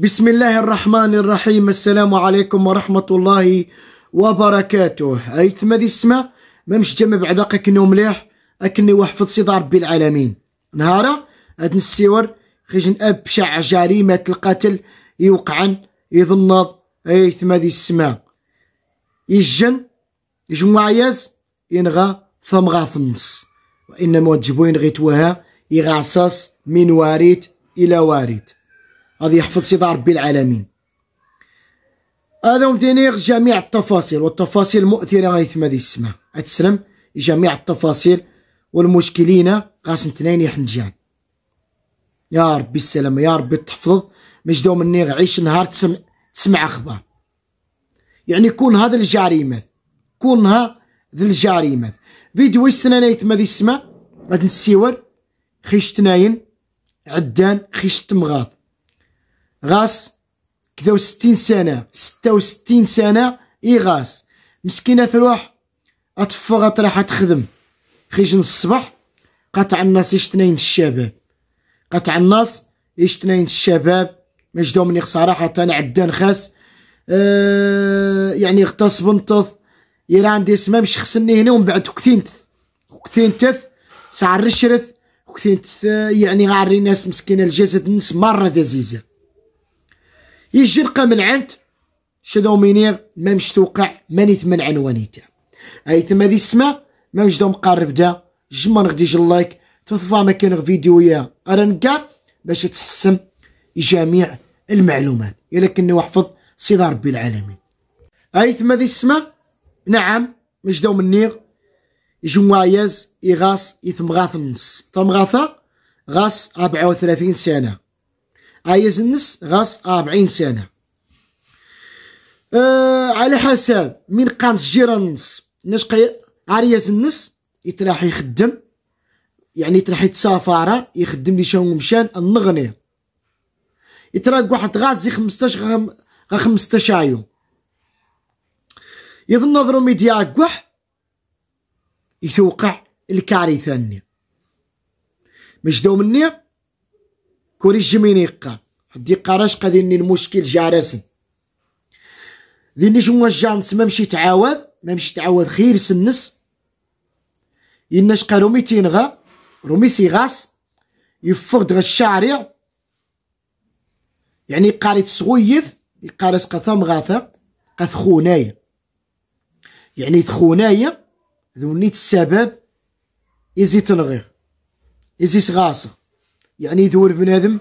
بسم الله الرحمن الرحيم السلام عليكم ورحمة الله وبركاته ايتما ذي السما ما مش جمع بعداق كنو مليح اكني وحفظ صدى ربي العالمين نهارا هاد السيور خيجن ابشع جريمة القتل يوقعن يظنض ما ذي اسمه يجن يز ينغى ثم في النص وانما تجبوين غيتوها يغاصص من واريت الى واريت غادي يحفظ سيدي ربي العالمين هذا ومدينيغ جميع التفاصيل والتفاصيل مؤثرة تما ذي السماء تسلم جميع التفاصيل والمشكلين قاسم تنين يحنجان يا ربي السلامة يا ربي تحفظ دوم مني عيش نهار تسمع تسمع أخبار يعني كون هذا الجريمة كونها ذي الجريمة فيديو يستنى نايتما ذي السماء غاد نسيور خيش تناين عدان خيش تمغاض غاس كدا وستين سنة ستة وستين سنة إي غاس مسكينة تروح أتفغ تروح تخدم خيج الصباح قطع الناس يشتنين الشباب قطع الناس يشتنين الشباب مجدو مني صراحة عدان خاس أه يعني غطاس بنطث يران دي سما مش خسني هنا ومن بعد كثينت كثينتث ساعة الرشرث كثينت يعني غاري ناس مسكينة الجسد نس مرة ذا زيزه يجي القام العنت شدو شادو مينيغ ما مش توقع ماني ثمن عنواني تاع اي تما ذي السماء ما مش دو قارب دا جما نغدي جلايك تفضع ما كان فيديويا انا باش تحسن جميع المعلومات الا كني وحفظ صيد ربي العالمين اي ثما ذي السماء نعم مش دو يجو جوايز يغاس غاث النص ثمغاثة غاس 34 سنة عايز النس غاص 40 سنه أه على حسب من قانت جيران النص قي عرياز النس يتراح يخدم يعني يتراح يتسافر يخدم لي شاو مشان النغني يتراك واحد غازي 15 غا 15 يوم يظن نظرو ميديا كوح يتوقع الكارثه ني مش دوم مني كوري جميني قا دي قراش قاديني المشكل جارسن ذيني شنو جانس ما مشي تعاود ما مشي تعاود خير سنس يناش قالو ميتين غا رومي سيغاس يفقد غا الشعر يعني قاري تسغويث يقارس قثام غاثا قث خونايا يعني ذو نيت السبب يزي تنغير يزي صغاصة يعني يدور بنادم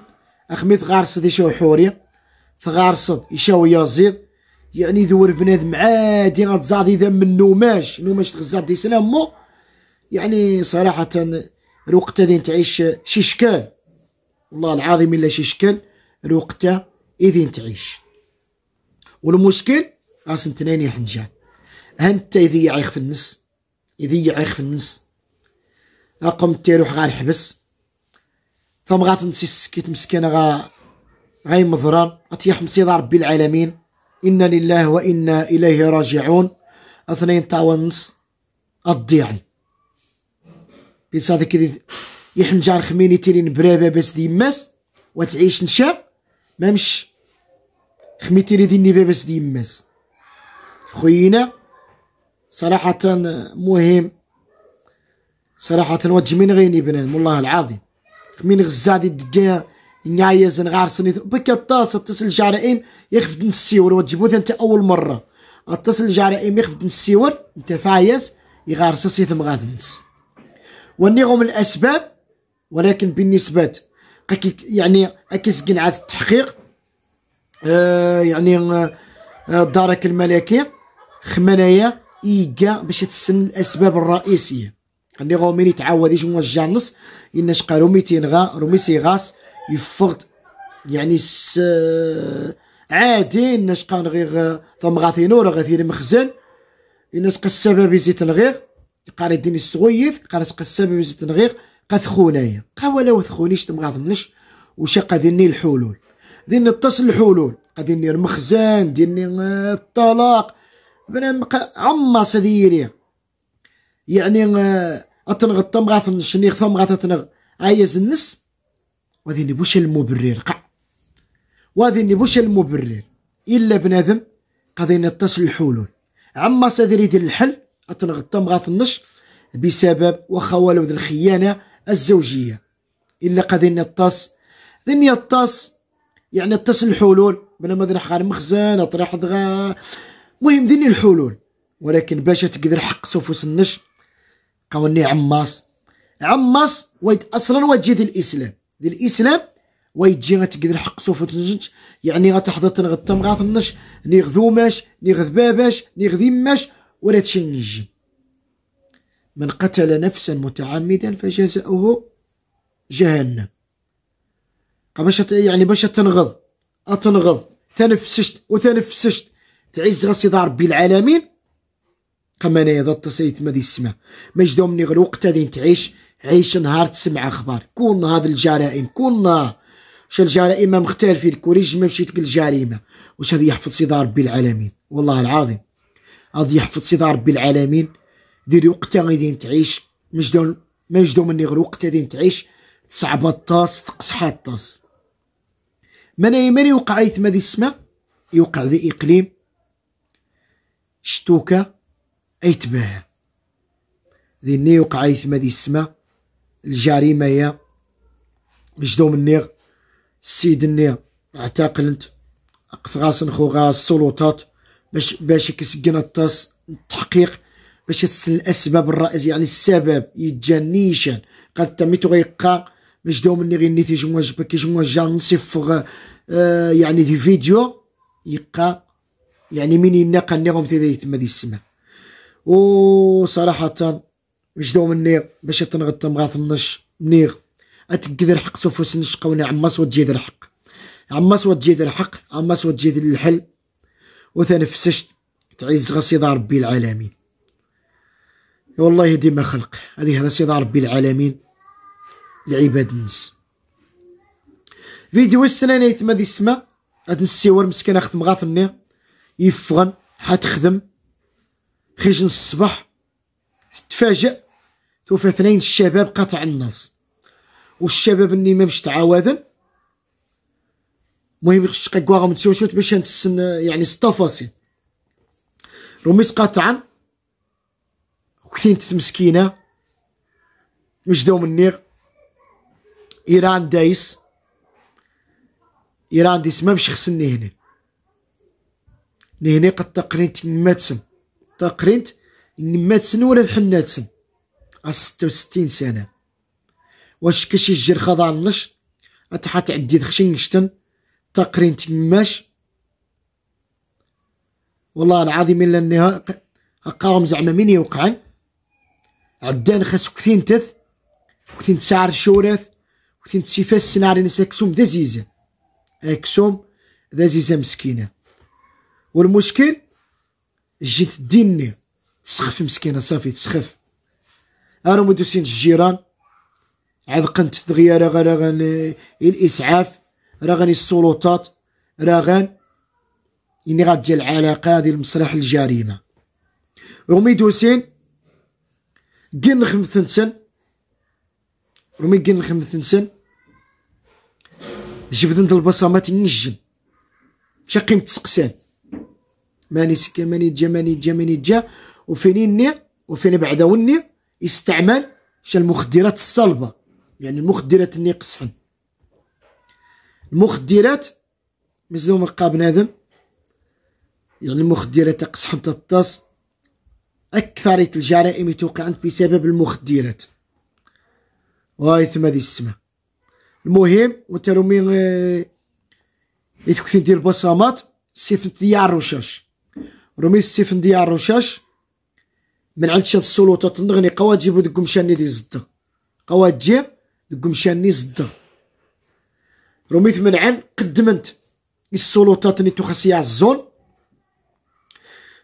اخمي غارصد يشاو حورية تغارصد يشاو يزيد يعني يدور بنادم عادي غتزاد اذا من نوماش نوماش تغزاد دي سلامو يعني صراحة الوقت هذه تعيش شي شكال والله العظيم الا شي شكال الوقت اذين تعيش والمشكل راس اثنين حنجان حنجان هانت يذيع يخف النس يذيع يخف النس اقم تيروح غير حبس ثم غاتنسي السكيت مسكين غا غاي مضران غاتيح مصيدة ربي العالمين إنا لله وإنا إليه راجعون اثنين تاوا النص الضيعي بيس هذاك كذي يحنجار خميني تيرين برابا دي ديماس وتعيش نشا ما مش خميتيري ديني باباس ديماس خوينا صراحة مهم صراحة وجمين غيني بنادم والله العظيم من غزادي زن غار نغارسني بك الطاس اتصل جرائم يخفد نسيور وتجبوث انت اول مره اتصل جرائم يخفد نسيور انت فايز سي ثم غاثنس ونيغم الاسباب ولكن بالنسبه يعني اكسكن عاد التحقيق آه يعني آه الملكي خمنايا ايكا باش تسن الاسباب الرئيسيه اللي غومين يتعاود يجمع الجانص إناش شقا روميتين غا رومي غاس يفرد يعني س عادي إناش غير ثم غاثينو راه غاثير مخزن إناش قا السبب يزيد الغير قال يديني السويث قال قا السبب يزيد الغير قا ثخونايا قا ولا ثخونيش تمغاثمنش وش قا الحلول ديني التصل الحلول قا المخزن ديني الطلاق بنا عما سديري يعني أتنغ التمغاثن الشنيخ ثمغاث أتنغ عايز النس وذيني نبوش المبرر قع وذيني نبوش المبرر إلا بنادم قضين اتصل الحلول عما سادريد الحل أتنغ التمغاث النش بسبب وخوالو ذي الخيانة الزوجية إلا قضين التص ذني التص يعني اتصل الحلول بلا ما ذنح غير مخزن أطرح ذغا مهم ذني الحلول ولكن باش تقدر حق سوفوس النش قولني عماص عماص ويت اصلا وتجي ديال الاسلام ديال الاسلام ويتجي غتقدر حق سوف تنجنج يعني غتحضر تنغطى مغاثنش نيغذو ماش نيغذ باباش نيغذي ماش ولا تشي نجي من قتل نفسا متعمدا فجزاؤه جهنم باش يعني باش تنغض اتنغض تنفسشت وتنفسشت تعز غسي ربي العالمين قما إذا اتصيت ما دي السما مجدو مني غير وقت هذه تعيش عيش نهار تسمع أخبار كون هذا الجرائم كون واش الجرائم مختلفين الكوريج ما مشيت كل جريمة واش هذا يحفظ سيدي ربي العالمين والله العظيم هذا يحفظ سيدي ربي العالمين دير وقت غادي تعيش مجدو مجدو مني غير وقت غادي تعيش تصعب الطاس تقصح الطاس من ماني وقع ايثما ذي السماء يوقع ذي اقليم شتوكه ذي ني وقع يتما ذي السما الجريمه يا مجدو منيغ السيد اعتقلت اعتقلنت غاسن خو غاص السلطات باش باش كسكن الطاس التحقيق باش تسن الاسباب الرئيسيه يعني السبب يتجنيشن قد تميتو غيقا مش دوم مني غير نيتي جموا جبك جموا جان نصفغ آه، يعني دي فيديو يقا يعني من ينقى نيغوم تي تما دي السما وصراحة وجدوا مني باش تنغط مغاث النش منيغ اتكدر الحق سوفوس نشقوني عماس وتجي ذا الحق عماس وتجي ذا الحق عماس وتجي ذا الحل وثنفسش تعز غصيدة ربي العالمين والله ديما خلق هذه هذا سيد ربي العالمين لعباد الناس فيديو السنة نيت ما دي السما هاد السيور مسكين أخذ مغاث النير يفغن حتخدم خرج الصباح تفاجأ توفى اثنين الشباب قطع الناس والشباب اللي ما مش تعاودا المهم خش من متسوشوت باش نسن يعني التفاصيل رميس قطعا وكثين مسكينة دوم منير إيران دايس إيران دايس ما مش خسني هنا نهني قد تقرين تماتسم تقرينت نماتسن ولا سن ستة وستين سنه واش كشي الجر خضع النش اتحات عدي دخشين نشتن تقرينت ماش والله العظيم الا النهار اقاوم زعما من يوقعن عدان خاس كثين تث كثين تسعر شورث كثين تسيفاس سناري ناس اكسوم ذا زيزه اكسوم ذا زيزه مسكينه والمشكل جيت ديني تسخف مسكينه صافي تسخف انا مدوسين الجيران عاد قنت دغيا راه غا الاسعاف راه غني السلطات راه غن اني ديال العلاقه هذه المسرح الجريمه رومي دوسين كين خمثنسن رومي كين خمثنسن جبدن البصمات نجم شقيم تسقسان ماني سكي ماني جا ماني جا ماني جا وفيني ني وفين بعدا وني استعمال شا المخدرات الصلبة يعني المخدرات اللي قصحن المخدرات مزلوم قاب بنادم يعني المخدرات قصحن تطاس أكثر الجرائم توقعن بسبب المخدرات وهاي ثم ذي السما المهم وانت رومي إذ آه، كنت ندير بصامات سيث ديال الرشاش رمي سيفن ديال الرشاش من عند شاف السلوطة تنغني قواجب دك مشاني دي زده جيب دك مشاني زده رميت من عن قدمنت السلطات ني تخصيا الزون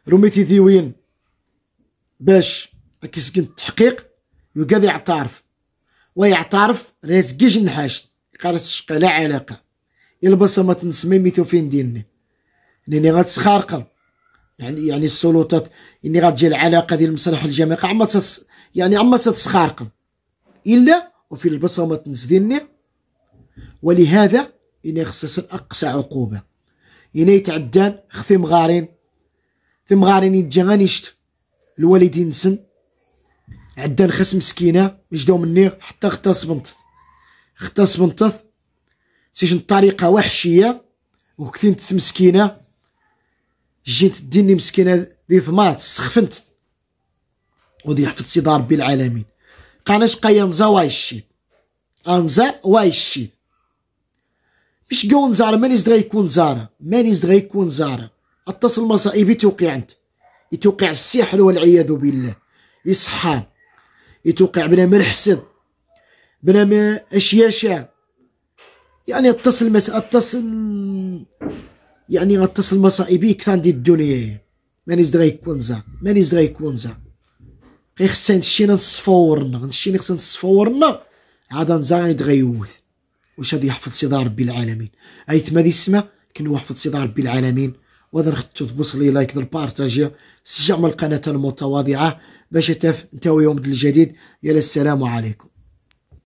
رميتي ذيوين باش كيسكن التحقيق يقاد يعترف ويعترف رازقيج نحاش قارس شقا لا علاقه البصمه تنسمي ميتو فين ديني نيني غاتسخارقل يعني يعني السلطات اللي غتجي العلاقه ديال المسرح الجامعي عما تس يعني عما تتسخارقم الا وفي البصمه نزدني ولهذا إن خصص اقصى عقوبه إن يتعدان خثي مغارين ثم مغارين يتجانشت الوالدين سن عدان خاص مسكينه مجدو مني حتى ختا صبنطت ختا صبنطت سيجن طريقه وحشيه وكثير مسكينه جيت ديني مسكينه ذي ثمات سخفنت وذي حفظ سيدي ربي العالمين قاناش قايا نزا واي الشيد انزا آه، واي الشيد مش قاو نزارة ماني زدغا يكون زارة ماني زدغا يكون زارة اتصل مصائب توقع انت يتوقع السحر والعياذ بالله يصحان يتوقع بلا ما نحسد بلا ما اشياشا يعني اتصل مس اتصل يعني غتصل مصائبي كثر ندير الدنيا ماني زدغا يكون زا ماني زدغا يكون زا غي خصنا نشينا نصفورنا نشينا خصنا نصفورنا عاد نزا يدغا يوث واش غادي يحفظ سيدي ربي العالمين اي ثما ذي السما كنو حفظ سيدي ربي العالمين وهذا نختو تبوص لي لايك بارتاجي سجع من القناه المتواضعه باش تف نتاوي يوم الجديد يا السلام عليكم